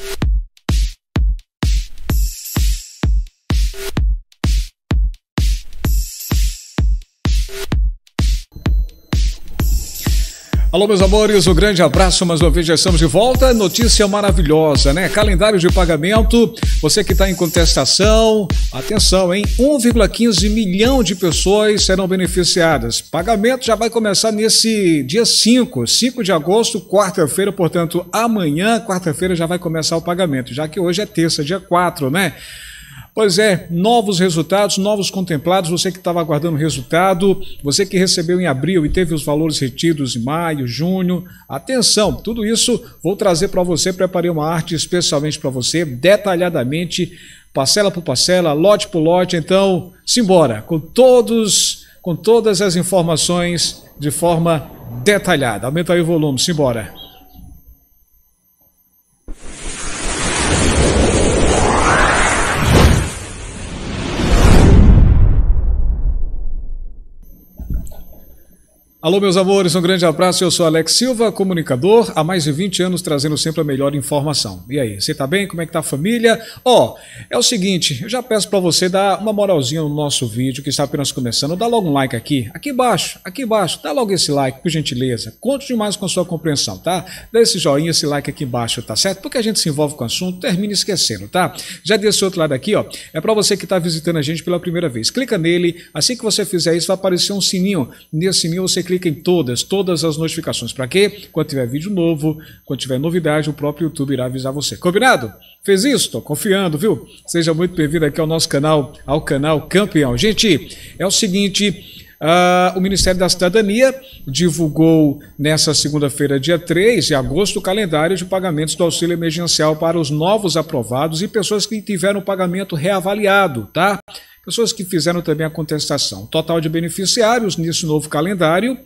you Alô, meus amores, um grande abraço, mais uma vez já estamos de volta. Notícia maravilhosa, né? Calendário de pagamento, você que está em contestação, atenção, hein? 1,15 milhão de pessoas serão beneficiadas. Pagamento já vai começar nesse dia 5, 5 de agosto, quarta-feira, portanto, amanhã, quarta-feira, já vai começar o pagamento, já que hoje é terça, dia 4, né? Pois é, novos resultados, novos contemplados. Você que estava aguardando resultado, você que recebeu em abril e teve os valores retidos em maio, junho. Atenção, tudo isso vou trazer para você. Preparei uma arte especialmente para você, detalhadamente, parcela por parcela, lote por lote. Então, simbora com todos, com todas as informações de forma detalhada. Aumenta aí o volume, simbora. Alô, meus amores, um grande abraço. Eu sou Alex Silva, comunicador, há mais de 20 anos trazendo sempre a melhor informação. E aí, você tá bem? Como é que tá a família? Ó, oh, é o seguinte, eu já peço para você dar uma moralzinha no nosso vídeo que está apenas começando. Dá logo um like aqui, aqui embaixo, aqui embaixo. Dá logo esse like, por gentileza. Conto demais com a sua compreensão, tá? Dá esse joinha, esse like aqui embaixo, tá certo? Porque a gente se envolve com o assunto, termina esquecendo, tá? Já desse outro lado aqui, ó, é para você que tá visitando a gente pela primeira vez. Clica nele, assim que você fizer isso vai aparecer um sininho. Nesse sininho você clica em todas, todas as notificações. Para quê? Quando tiver vídeo novo, quando tiver novidade, o próprio YouTube irá avisar você. Combinado? Fez isso? Estou confiando, viu? Seja muito bem-vindo aqui ao nosso canal, ao canal Campeão. Gente, é o seguinte, Uh, o Ministério da Cidadania divulgou nessa segunda-feira, dia 3 de agosto, o calendário de pagamentos do auxílio emergencial para os novos aprovados e pessoas que tiveram o pagamento reavaliado, tá? Pessoas que fizeram também a contestação. Total de beneficiários nesse novo calendário,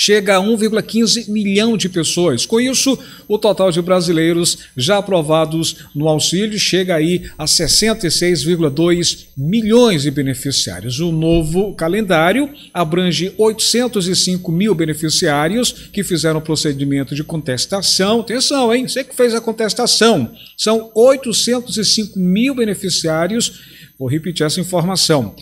chega a 1,15 milhão de pessoas. Com isso, o total de brasileiros já aprovados no auxílio chega aí a 66,2 milhões de beneficiários. O novo calendário abrange 805 mil beneficiários que fizeram procedimento de contestação. Atenção, hein? Você que fez a contestação. São 805 mil beneficiários. Vou repetir essa informação.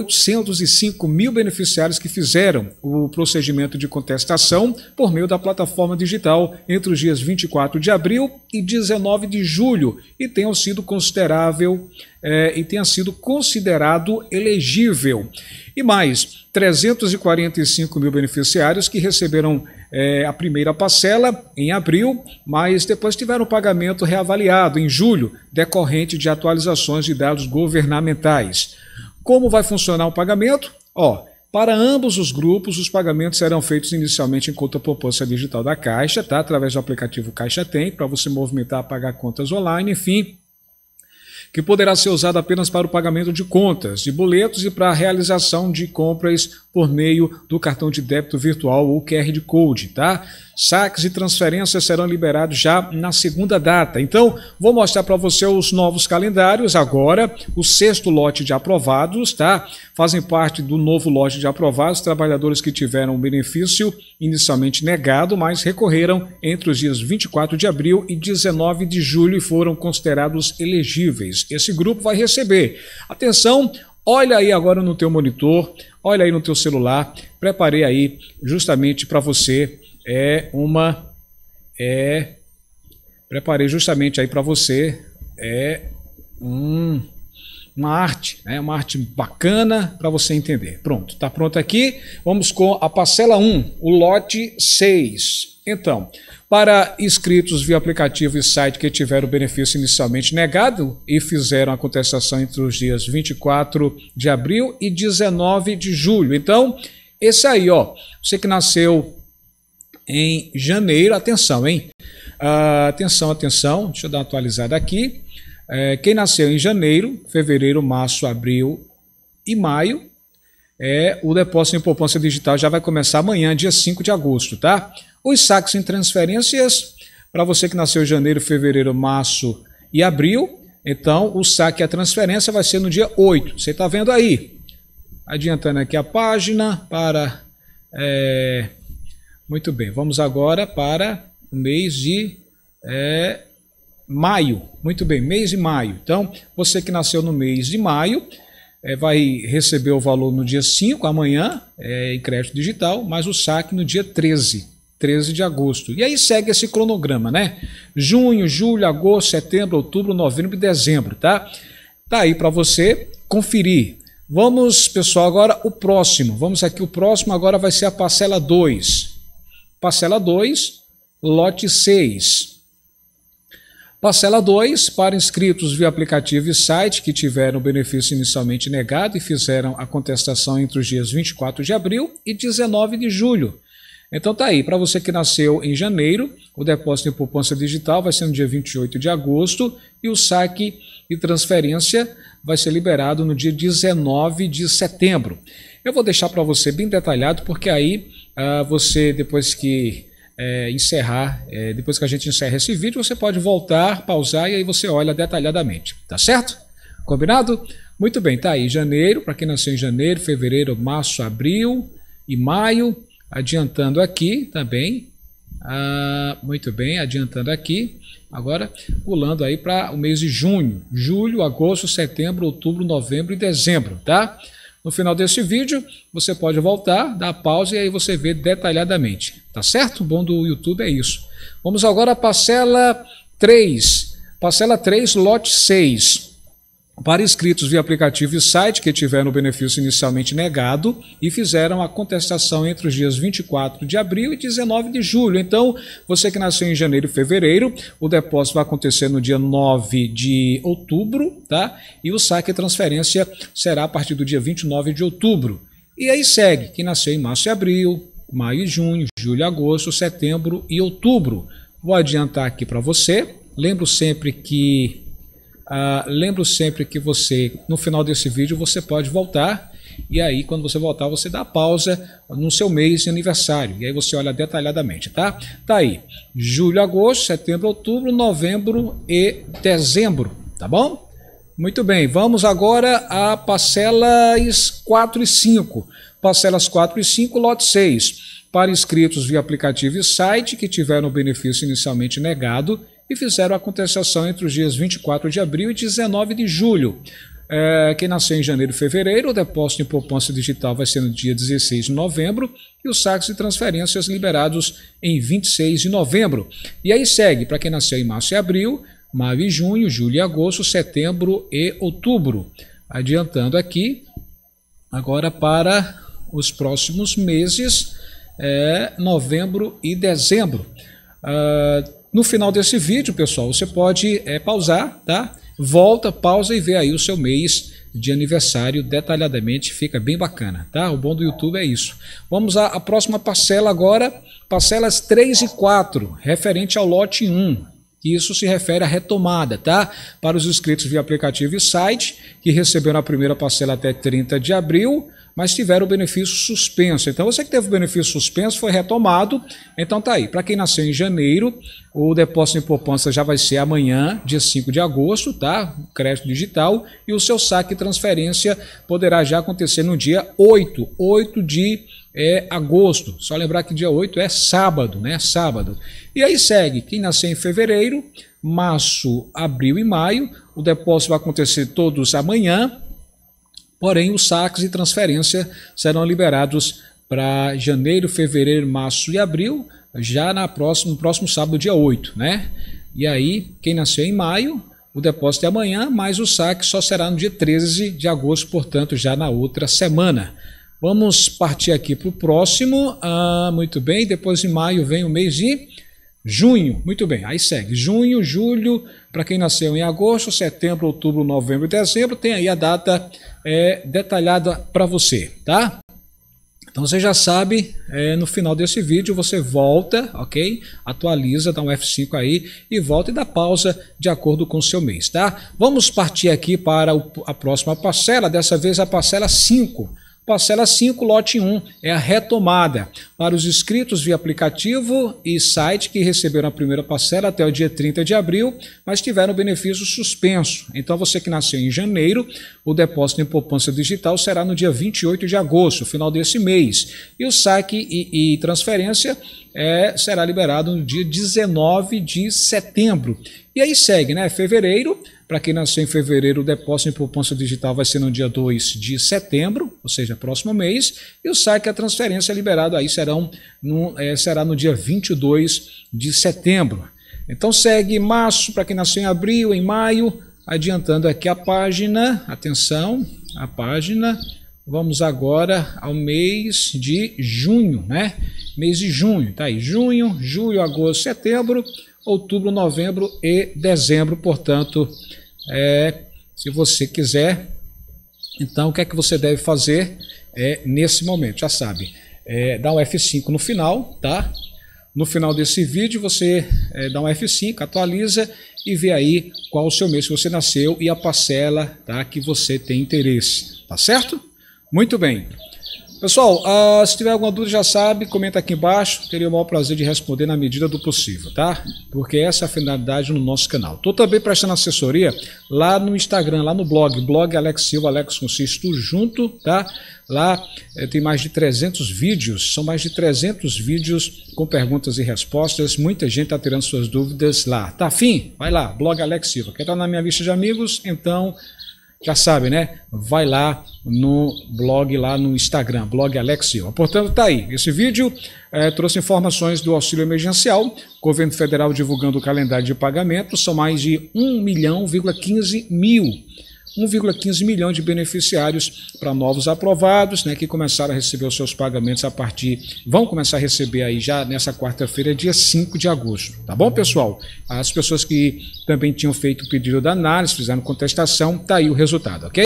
805 mil beneficiários que fizeram o procedimento de contestação por meio da plataforma digital entre os dias 24 de abril e 19 de julho e tenham sido considerável eh, e tenha sido considerado elegível. E mais, 345 mil beneficiários que receberam é, a primeira parcela em abril, mas depois tiveram o pagamento reavaliado em julho, decorrente de atualizações de dados governamentais. Como vai funcionar o pagamento? Ó, para ambos os grupos, os pagamentos serão feitos inicialmente em conta poupança digital da Caixa, tá? através do aplicativo Caixa Tem, para você movimentar, pagar contas online, enfim, que poderá ser usado apenas para o pagamento de contas, de boletos e para a realização de compras por meio do cartão de débito virtual ou QR Code, tá? Saques e transferências serão liberados já na segunda data. Então, vou mostrar para você os novos calendários agora. O sexto lote de aprovados, tá? Fazem parte do novo lote de aprovados trabalhadores que tiveram o benefício inicialmente negado, mas recorreram entre os dias 24 de abril e 19 de julho e foram considerados elegíveis. Esse grupo vai receber. Atenção, Olha aí agora no teu monitor, olha aí no teu celular. Preparei aí justamente para você é uma é preparei justamente aí para você é um, uma arte, né? Uma arte bacana para você entender. Pronto, tá pronto aqui. Vamos com a parcela 1, o lote 6. Então, para inscritos via aplicativo e site que tiveram o benefício inicialmente negado e fizeram a contestação entre os dias 24 de abril e 19 de julho. Então, esse aí, ó, você que nasceu em janeiro. Atenção, hein? Uh, atenção, atenção. Deixa eu dar uma atualizada aqui. É, quem nasceu em janeiro, fevereiro, março, abril e maio, é, o depósito em poupança digital já vai começar amanhã, dia 5 de agosto, tá? Os saques em transferências, para você que nasceu em janeiro, fevereiro, março e abril, então o saque e a transferência vai ser no dia 8. Você está vendo aí? Adiantando aqui a página para. É muito bem, vamos agora para o mês de é, maio. Muito bem, mês de maio. Então, você que nasceu no mês de maio é, vai receber o valor no dia 5, amanhã, é, em crédito digital, mas o saque no dia 13. 13 de agosto. E aí segue esse cronograma, né? Junho, julho, agosto, setembro, outubro, novembro e dezembro, tá? Tá aí para você conferir. Vamos, pessoal, agora o próximo. Vamos aqui, o próximo agora vai ser a parcela 2. Parcela 2, lote 6. Parcela 2, para inscritos via aplicativo e site que tiveram o benefício inicialmente negado e fizeram a contestação entre os dias 24 de abril e 19 de julho. Então tá aí, para você que nasceu em janeiro, o depósito em poupança digital vai ser no dia 28 de agosto e o saque e transferência vai ser liberado no dia 19 de setembro. Eu vou deixar para você bem detalhado porque aí ah, você depois que é, encerrar, é, depois que a gente encerra esse vídeo, você pode voltar, pausar e aí você olha detalhadamente, tá certo? Combinado? Muito bem, tá aí janeiro, para quem nasceu em janeiro, fevereiro, março, abril e maio, adiantando aqui também, ah, muito bem, adiantando aqui. Agora, pulando aí para o mês de junho, julho, agosto, setembro, outubro, novembro e dezembro, tá? No final desse vídeo, você pode voltar, dar pausa e aí você vê detalhadamente. Tá certo? O bom do YouTube é isso. Vamos agora à parcela 3. Parcela 3, lote 6 para inscritos via aplicativo e site que tiveram o benefício inicialmente negado e fizeram a contestação entre os dias 24 de abril e 19 de julho. Então, você que nasceu em janeiro e fevereiro, o depósito vai acontecer no dia 9 de outubro, tá? E o saque e transferência será a partir do dia 29 de outubro. E aí segue, quem nasceu em março e abril, maio e junho, julho, agosto, setembro e outubro. Vou adiantar aqui para você. Lembro sempre que ah, lembro sempre que você, no final desse vídeo, você pode voltar e aí quando você voltar você dá pausa no seu mês de aniversário e aí você olha detalhadamente, tá? Tá aí, julho, agosto, setembro, outubro, novembro e dezembro, tá bom? Muito bem, vamos agora a parcelas 4 e 5. Parcelas 4 e 5, lote 6. Para inscritos via aplicativo e site que tiveram o benefício inicialmente negado e fizeram a contestação entre os dias 24 de abril e 19 de julho. É, quem nasceu em janeiro e fevereiro, o depósito em poupança digital vai ser no dia 16 de novembro e os saques de transferências liberados em 26 de novembro. E aí segue, para quem nasceu em março e abril, maio e junho, julho e agosto, setembro e outubro. Adiantando aqui, agora para os próximos meses, é, novembro e dezembro. Uh, no final desse vídeo, pessoal, você pode é, pausar, tá? Volta, pausa e vê aí o seu mês de aniversário detalhadamente, fica bem bacana, tá? O bom do YouTube é isso. Vamos à, à próxima parcela agora, parcelas 3 e 4, referente ao lote 1, isso se refere à retomada, tá? Para os inscritos via aplicativo e site, que receberam a primeira parcela até 30 de abril, mas tiveram o benefício suspenso. Então, você que teve o benefício suspenso foi retomado, então tá aí. Para quem nasceu em janeiro, o depósito em poupança já vai ser amanhã, dia 5 de agosto, tá? Crédito digital, e o seu saque e transferência poderá já acontecer no dia 8, 8 de é agosto. Só lembrar que dia 8 é sábado, né? Sábado. E aí segue, quem nasceu em fevereiro, março, abril e maio, o depósito vai acontecer todos amanhã Porém, os saques e transferência serão liberados para janeiro, fevereiro, março e abril, já na próxima, no próximo sábado, dia 8, né? E aí, quem nasceu em maio, o depósito é amanhã, mas o saque só será no dia 13 de agosto, portanto, já na outra semana. Vamos partir aqui para o próximo. Ah, muito bem, depois de maio vem o mês de junho. Muito bem, aí segue junho, julho, para quem nasceu em agosto, setembro, outubro, novembro e dezembro, tem aí a data é, detalhada para você, tá? Então você já sabe, é, no final desse vídeo você volta, ok? Atualiza, dá um F5 aí e volta e dá pausa de acordo com o seu mês, tá? Vamos partir aqui para o, a próxima parcela, dessa vez a parcela 5. Parcela 5, lote 1, é a retomada. Para os inscritos via aplicativo e site que receberam a primeira parcela até o dia 30 de abril, mas tiveram benefício suspenso. Então, você que nasceu em janeiro, o depósito em poupança digital será no dia 28 de agosto, final desse mês. E o saque e, e transferência é, será liberado no dia 19 de setembro. E aí segue, né? Fevereiro para quem nasceu em fevereiro, o depósito em poupança digital vai ser no dia 2 de setembro, ou seja, próximo mês, e o saque a transferência é liberado aí serão no, é, será no dia 22 de setembro. Então segue março para quem nasceu em abril, em maio, adiantando aqui a página, atenção, a página. Vamos agora ao mês de junho, né? Mês de junho, tá aí, junho, julho, agosto, setembro, outubro, novembro e dezembro, portanto, é, se você quiser, então o que é que você deve fazer é, nesse momento? Já sabe, é, dá um F5 no final, tá? No final desse vídeo você é, dá um F5, atualiza e vê aí qual o seu mês que você nasceu e a parcela tá, que você tem interesse, tá certo? Muito bem. Pessoal, uh, se tiver alguma dúvida, já sabe, comenta aqui embaixo. Teria o maior prazer de responder na medida do possível, tá? Porque essa é a finalidade no nosso canal. Estou também prestando assessoria lá no Instagram, lá no blog, blog Alex Silva, Alex Consisto, junto, tá? Lá eh, tem mais de 300 vídeos, são mais de 300 vídeos com perguntas e respostas. Muita gente está tirando suas dúvidas lá. Tá fim? Vai lá, blog Alex Silva. Quer estar tá na minha lista de amigos? Então já sabe, né? Vai lá no blog, lá no Instagram, blog Alex Silva. Portanto, tá aí. Esse vídeo é, trouxe informações do auxílio emergencial, governo federal divulgando o calendário de pagamento, são mais de 1 15 mil 1,15 milhão de beneficiários para novos aprovados, né, que começaram a receber os seus pagamentos a partir, vão começar a receber aí já nessa quarta-feira, dia 5 de agosto. Tá bom, pessoal? As pessoas que também tinham feito o pedido da análise, fizeram contestação, tá aí o resultado, ok?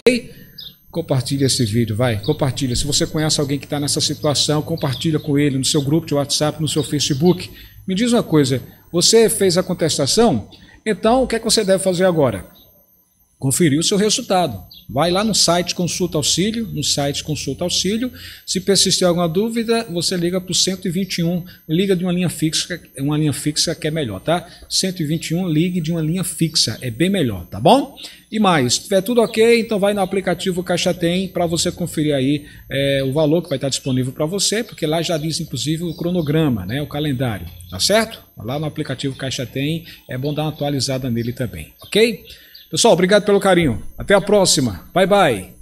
Compartilha esse vídeo, vai, compartilha. Se você conhece alguém que está nessa situação, compartilha com ele no seu grupo de WhatsApp, no seu Facebook. Me diz uma coisa, você fez a contestação? Então, o que é que você deve fazer agora? conferir o seu resultado. Vai lá no site Consulta Auxílio, no site Consulta Auxílio. Se persistir alguma dúvida, você liga para o 121, liga de uma linha fixa, uma linha fixa que é melhor, tá? 121, ligue de uma linha fixa, é bem melhor, tá bom? E mais, se tiver tudo ok, então vai no aplicativo Caixa Tem para você conferir aí é, o valor que vai estar disponível para você, porque lá já diz inclusive o cronograma, né? O calendário, tá certo? Lá no aplicativo Caixa Tem, é bom dar uma atualizada nele também, ok? Pessoal, obrigado pelo carinho. Até a próxima. Bye, bye.